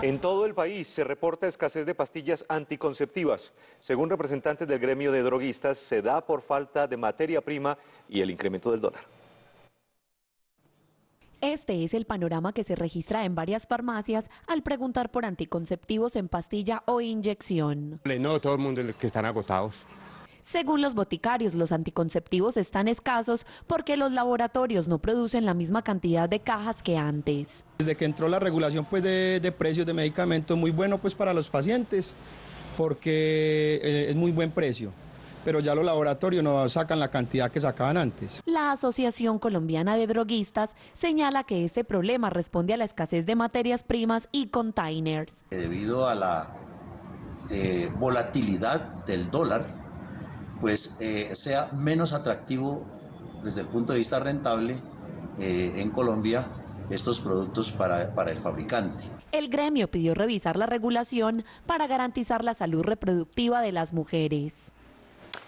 En todo el país se reporta escasez de pastillas anticonceptivas. Según representantes del gremio de droguistas, se da por falta de materia prima y el incremento del dólar. Este es el panorama que se registra en varias farmacias al preguntar por anticonceptivos en pastilla o inyección. No, todo el mundo que están agotados. Según los boticarios, los anticonceptivos están escasos porque los laboratorios no producen la misma cantidad de cajas que antes. Desde que entró la regulación pues, de, precios de medicamentos, muy bueno pues, para los pacientes porque eh, es muy buen precio pero ya los laboratorios no sacan la cantidad que sacaban antes. La Asociación Colombiana de Droguistas señala que este problema responde a la escasez de materias primas y containers. Debido a la eh, volatilidad del dólar, pues eh, sea menos atractivo desde el punto de vista rentable eh, en Colombia estos productos para, el fabricante. El gremio pidió revisar la regulación para garantizar la salud reproductiva de las mujeres.